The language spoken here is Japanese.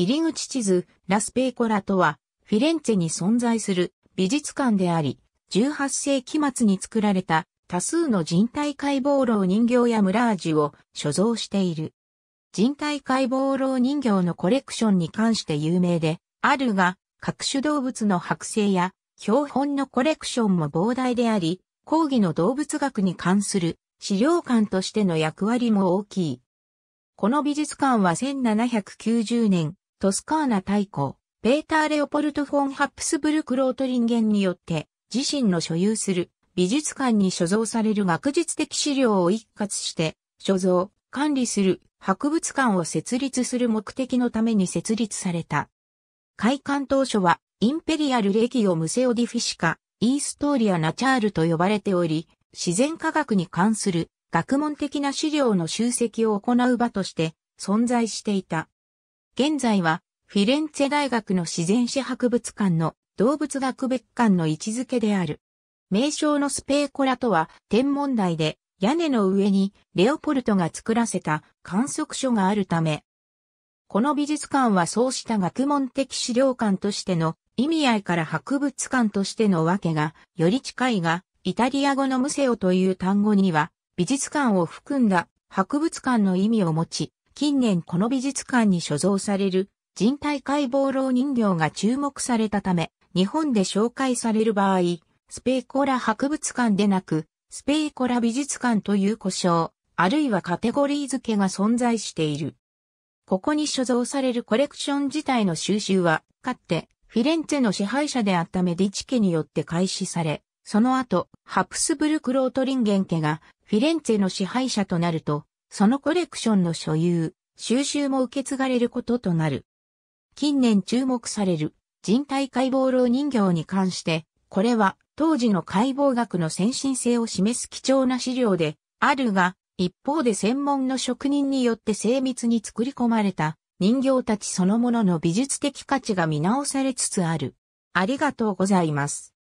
入り口地図、ラスペーコラとは、フィレンツェに存在する美術館であり、18世紀末に作られた多数の人体解剖老人形やムラージュを所蔵している。人体解剖老人形のコレクションに関して有名で、あるが、各種動物の剥製や標本のコレクションも膨大であり、講義の動物学に関する資料館としての役割も大きい。この美術館は1790年、トスカーナ大公、ペーター・レオポルト・フォン・ハプスブルク・ロートリンゲンによって、自身の所有する美術館に所蔵される学術的資料を一括して、所蔵、管理する博物館を設立する目的のために設立された。開館当初は、インペリアル・レギオ・ムセオ・ディフィシカ、イーストーリア・ナチャールと呼ばれており、自然科学に関する学問的な資料の集積を行う場として存在していた。現在はフィレンツェ大学の自然史博物館の動物学別館の位置づけである。名称のスペーコラとは天文台で屋根の上にレオポルトが作らせた観測所があるため、この美術館はそうした学問的資料館としての意味合いから博物館としてのわけがより近いが、イタリア語のムセオという単語には美術館を含んだ博物館の意味を持ち、近年この美術館に所蔵される人体解剖老人形が注目されたため、日本で紹介される場合、スペーコラ博物館でなく、スペーコラ美術館という呼称、あるいはカテゴリー付けが存在している。ここに所蔵されるコレクション自体の収集は、かつて、フィレンツェの支配者であったメディチ家によって開始され、その後、ハプスブルクロートリンゲン家がフィレンツェの支配者となると、そのコレクションの所有、収集も受け継がれることとなる。近年注目される人体解剖老人形に関して、これは当時の解剖学の先進性を示す貴重な資料であるが、一方で専門の職人によって精密に作り込まれた人形たちそのものの美術的価値が見直されつつある。ありがとうございます。